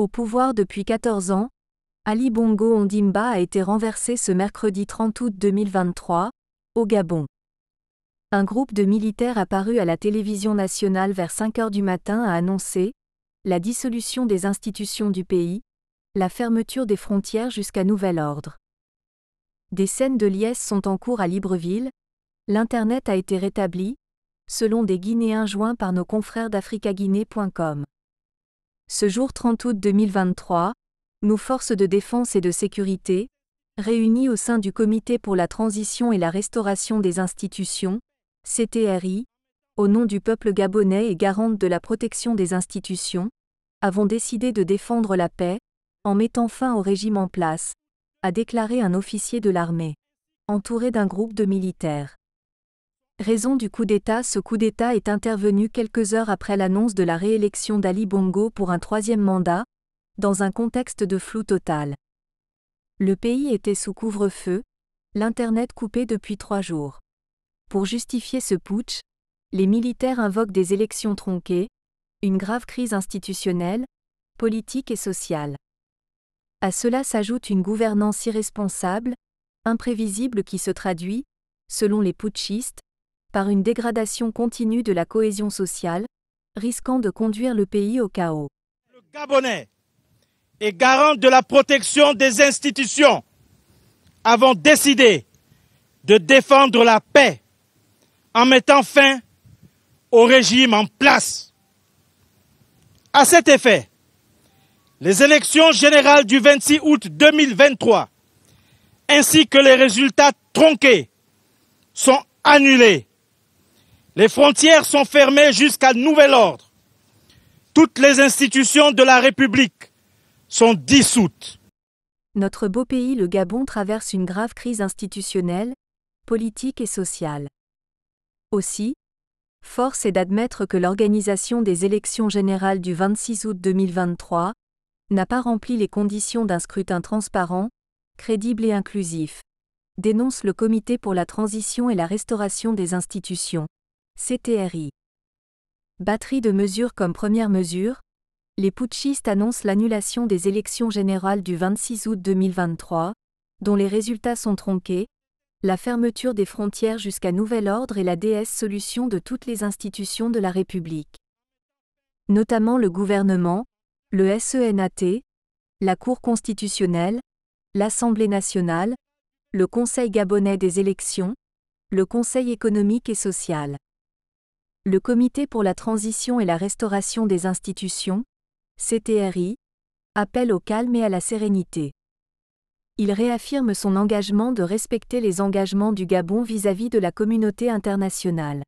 Au pouvoir depuis 14 ans, Ali Bongo Ondimba a été renversé ce mercredi 30 août 2023, au Gabon. Un groupe de militaires apparu à la télévision nationale vers 5 heures du matin a annoncé la dissolution des institutions du pays, la fermeture des frontières jusqu'à nouvel ordre. Des scènes de liesse sont en cours à Libreville, l'Internet a été rétabli, selon des Guinéens joints par nos confrères d'africaguinée.com. Ce jour 30 août 2023, nos forces de défense et de sécurité, réunies au sein du Comité pour la transition et la restauration des institutions, CTRI, au nom du peuple gabonais et garante de la protection des institutions, avons décidé de défendre la paix, en mettant fin au régime en place, a déclaré un officier de l'armée, entouré d'un groupe de militaires. Raison du coup d'État Ce coup d'État est intervenu quelques heures après l'annonce de la réélection d'Ali Bongo pour un troisième mandat, dans un contexte de flou total. Le pays était sous couvre-feu, l'Internet coupé depuis trois jours. Pour justifier ce putsch, les militaires invoquent des élections tronquées, une grave crise institutionnelle, politique et sociale. À cela s'ajoute une gouvernance irresponsable, imprévisible qui se traduit, selon les putschistes, par une dégradation continue de la cohésion sociale, risquant de conduire le pays au chaos. Le Gabonais est garant de la protection des institutions avons décidé de défendre la paix en mettant fin au régime en place. À cet effet, les élections générales du 26 août 2023 ainsi que les résultats tronqués sont annulés les frontières sont fermées jusqu'à nouvel ordre. Toutes les institutions de la République sont dissoutes. Notre beau pays, le Gabon, traverse une grave crise institutionnelle, politique et sociale. Aussi, force est d'admettre que l'organisation des élections générales du 26 août 2023 n'a pas rempli les conditions d'un scrutin transparent, crédible et inclusif, dénonce le Comité pour la transition et la restauration des institutions. CTRI. Batterie de mesures comme première mesure, les putschistes annoncent l'annulation des élections générales du 26 août 2023, dont les résultats sont tronqués, la fermeture des frontières jusqu'à nouvel ordre et la déesse solution de toutes les institutions de la République. Notamment le gouvernement, le SENAT, la Cour constitutionnelle, l'Assemblée nationale, le Conseil gabonais des élections, le Conseil économique et social le Comité pour la transition et la restauration des institutions, CTRI, appelle au calme et à la sérénité. Il réaffirme son engagement de respecter les engagements du Gabon vis-à-vis de la communauté internationale.